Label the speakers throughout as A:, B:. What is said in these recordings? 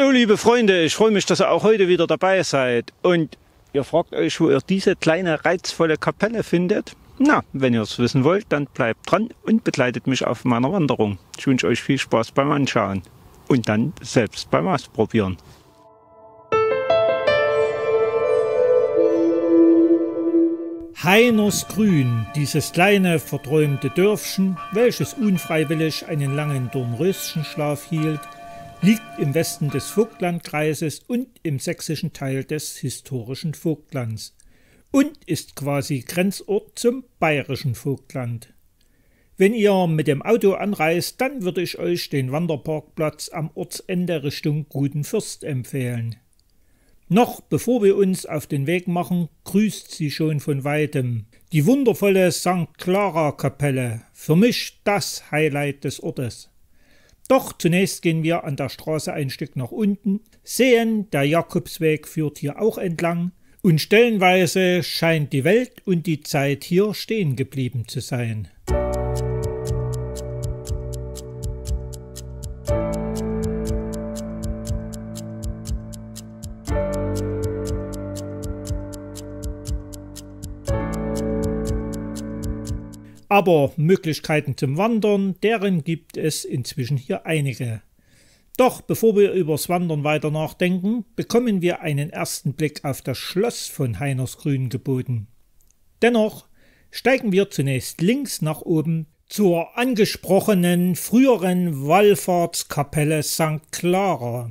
A: Hallo liebe Freunde, ich freue mich, dass ihr auch heute wieder dabei seid. Und ihr fragt euch, wo ihr diese kleine reizvolle Kapelle findet. Na, wenn ihr es wissen wollt, dann bleibt dran und begleitet mich auf meiner Wanderung. Ich wünsche euch viel Spaß beim Anschauen und dann selbst beim Ausprobieren. Heinersgrün, dieses kleine verträumte Dörfchen, welches unfreiwillig einen langen Dornröschenschlaf hielt, liegt im Westen des Vogtlandkreises und im sächsischen Teil des historischen Vogtlands und ist quasi Grenzort zum bayerischen Vogtland. Wenn ihr mit dem Auto anreist, dann würde ich euch den Wanderparkplatz am Ortsende Richtung Gutenfürst empfehlen. Noch bevor wir uns auf den Weg machen, grüßt sie schon von weitem. Die wundervolle St. Clara Kapelle, für mich das Highlight des Ortes. Doch zunächst gehen wir an der Straße ein Stück nach unten, sehen, der Jakobsweg führt hier auch entlang, und stellenweise scheint die Welt und die Zeit hier stehen geblieben zu sein. Aber Möglichkeiten zum Wandern, deren gibt es inzwischen hier einige. Doch bevor wir übers Wandern weiter nachdenken, bekommen wir einen ersten Blick auf das Schloss von Heinersgrün geboten. Dennoch steigen wir zunächst links nach oben zur angesprochenen früheren Wallfahrtskapelle St. Clara.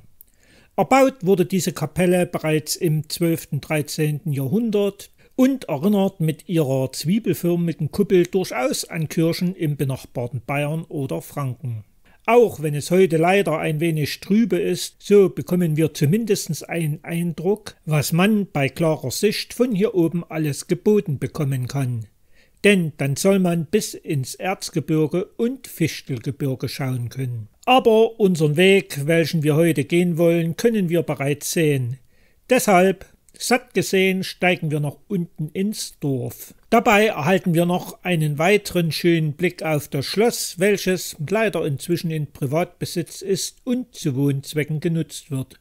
A: Erbaut wurde diese Kapelle bereits im 12. und 13. Jahrhundert und erinnert mit ihrer zwiebelförmigen Kuppel durchaus an Kirchen im benachbarten Bayern oder Franken. Auch wenn es heute leider ein wenig trübe ist, so bekommen wir zumindest einen Eindruck, was man bei klarer Sicht von hier oben alles geboten bekommen kann. Denn dann soll man bis ins Erzgebirge und Fichtelgebirge schauen können. Aber unseren Weg, welchen wir heute gehen wollen, können wir bereits sehen. Deshalb Satt gesehen steigen wir nach unten ins Dorf. Dabei erhalten wir noch einen weiteren schönen Blick auf das Schloss, welches leider inzwischen in Privatbesitz ist und zu Wohnzwecken genutzt wird.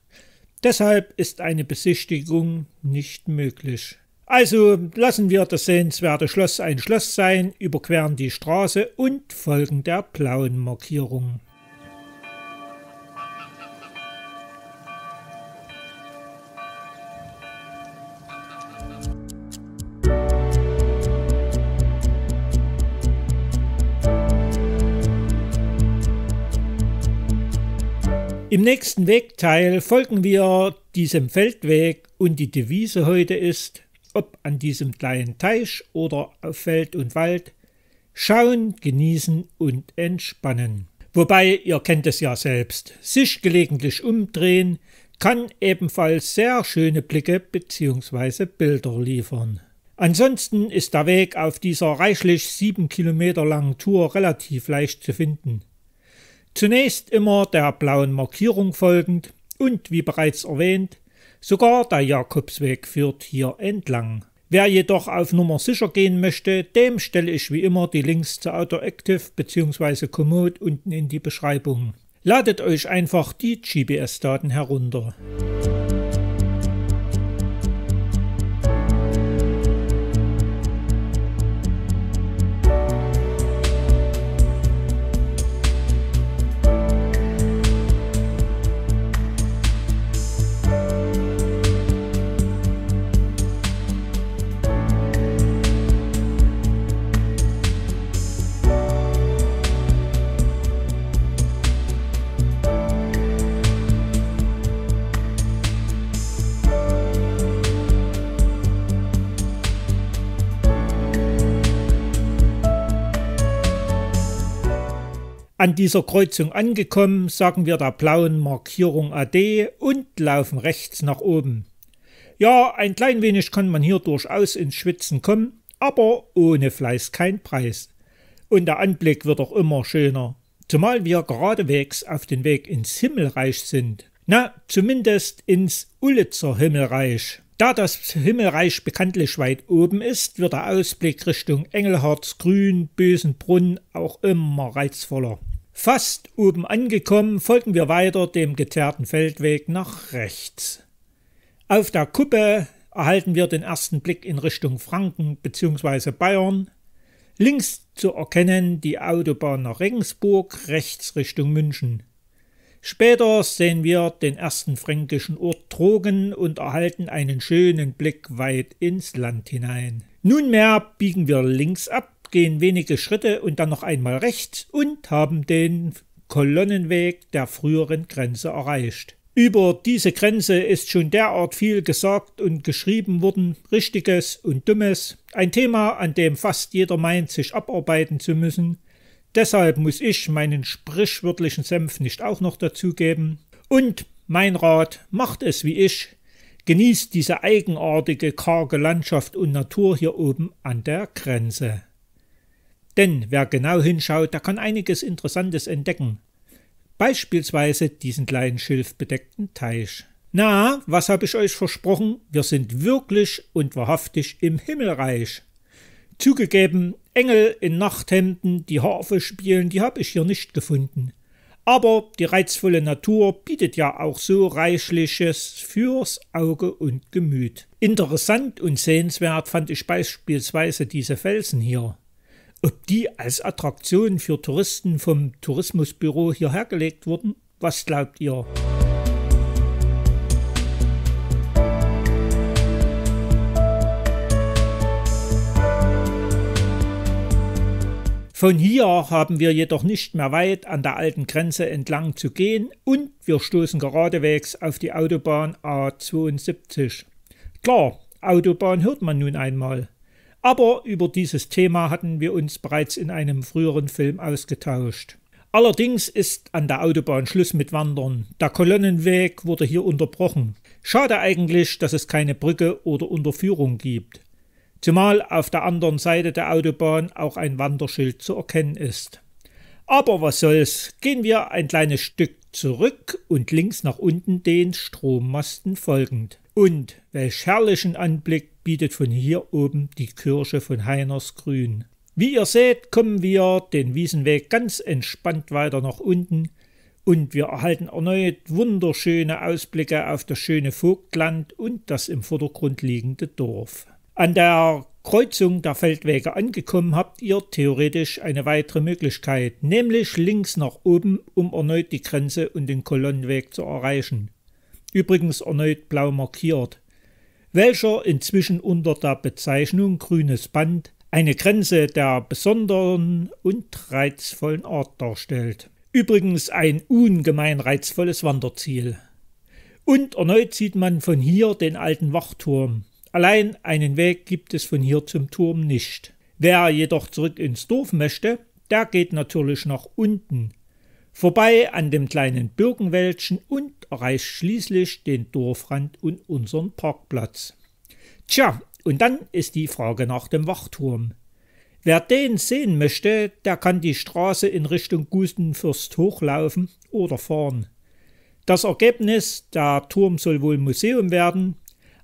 A: Deshalb ist eine Besichtigung nicht möglich. Also lassen wir das sehenswerte Schloss ein Schloss sein, überqueren die Straße und folgen der blauen Markierung. Im nächsten Wegteil folgen wir diesem Feldweg und die Devise heute ist, ob an diesem kleinen Teich oder auf Feld und Wald, schauen, genießen und entspannen. Wobei, ihr kennt es ja selbst, sich gelegentlich umdrehen kann ebenfalls sehr schöne Blicke bzw. Bilder liefern. Ansonsten ist der Weg auf dieser reichlich sieben Kilometer langen Tour relativ leicht zu finden. Zunächst immer der blauen Markierung folgend und wie bereits erwähnt, sogar der Jakobsweg führt hier entlang. Wer jedoch auf Nummer sicher gehen möchte, dem stelle ich wie immer die Links zu AutoActive bzw. Komoot unten in die Beschreibung. Ladet euch einfach die gps daten herunter. An dieser Kreuzung angekommen, sagen wir der blauen Markierung AD und laufen rechts nach oben. Ja, ein klein wenig kann man hier durchaus ins Schwitzen kommen, aber ohne Fleiß kein Preis. Und der Anblick wird auch immer schöner, zumal wir geradewegs auf dem Weg ins Himmelreich sind. Na, zumindest ins Ulitzer Himmelreich. Da das Himmelreich bekanntlich weit oben ist, wird der Ausblick Richtung Engelharts, Grün, Bösenbrunn auch immer reizvoller. Fast oben angekommen, folgen wir weiter dem geteerten Feldweg nach rechts. Auf der Kuppe erhalten wir den ersten Blick in Richtung Franken bzw. Bayern. Links zu erkennen die Autobahn nach Regensburg, rechts Richtung München. Später sehen wir den ersten fränkischen Ort Trogen und erhalten einen schönen Blick weit ins Land hinein. Nunmehr biegen wir links ab, gehen wenige Schritte und dann noch einmal rechts und haben den Kolonnenweg der früheren Grenze erreicht. Über diese Grenze ist schon derart viel gesagt und geschrieben worden, richtiges und dummes, ein Thema, an dem fast jeder meint, sich abarbeiten zu müssen, Deshalb muss ich meinen sprichwörtlichen Senf nicht auch noch dazugeben. Und mein Rat, macht es wie ich. Genießt diese eigenartige, karge Landschaft und Natur hier oben an der Grenze. Denn wer genau hinschaut, der kann einiges Interessantes entdecken. Beispielsweise diesen kleinen schilfbedeckten Teich. Na, was habe ich euch versprochen? Wir sind wirklich und wahrhaftig im Himmelreich. Zugegeben, Engel in Nachthemden, die Harfe spielen, die habe ich hier nicht gefunden. Aber die reizvolle Natur bietet ja auch so reichliches fürs Auge und Gemüt. Interessant und sehenswert fand ich beispielsweise diese Felsen hier. Ob die als Attraktion für Touristen vom Tourismusbüro hierher gelegt wurden? Was glaubt ihr? Von hier haben wir jedoch nicht mehr weit an der alten Grenze entlang zu gehen und wir stoßen geradewegs auf die Autobahn A72. Klar, Autobahn hört man nun einmal. Aber über dieses Thema hatten wir uns bereits in einem früheren Film ausgetauscht. Allerdings ist an der Autobahn Schluss mit Wandern. Der Kolonnenweg wurde hier unterbrochen. Schade eigentlich, dass es keine Brücke oder Unterführung gibt zumal auf der anderen Seite der Autobahn auch ein Wanderschild zu erkennen ist. Aber was soll's, gehen wir ein kleines Stück zurück und links nach unten den Strommasten folgend. Und welch herrlichen Anblick bietet von hier oben die Kirche von Heinersgrün. Wie ihr seht, kommen wir den Wiesenweg ganz entspannt weiter nach unten und wir erhalten erneut wunderschöne Ausblicke auf das schöne Vogtland und das im Vordergrund liegende Dorf an der Kreuzung der Feldwege angekommen, habt ihr theoretisch eine weitere Möglichkeit, nämlich links nach oben, um erneut die Grenze und den Kolonnenweg zu erreichen. Übrigens erneut blau markiert, welcher inzwischen unter der Bezeichnung grünes Band eine Grenze der besonderen und reizvollen Art darstellt. Übrigens ein ungemein reizvolles Wanderziel. Und erneut sieht man von hier den alten Wachturm, Allein einen Weg gibt es von hier zum Turm nicht. Wer jedoch zurück ins Dorf möchte, der geht natürlich nach unten, vorbei an dem kleinen Birkenwäldchen und erreicht schließlich den Dorfrand und unseren Parkplatz. Tja, und dann ist die Frage nach dem Wachturm. Wer den sehen möchte, der kann die Straße in Richtung Gusenfürst hochlaufen oder fahren. Das Ergebnis, der Turm soll wohl Museum werden,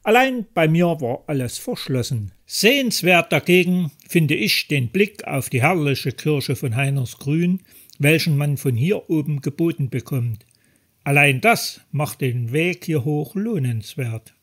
A: Allein bei mir war alles verschlossen. Sehenswert dagegen finde ich den Blick auf die herrliche Kirche von Heinersgrün, welchen man von hier oben geboten bekommt. Allein das macht den Weg hier hoch lohnenswert.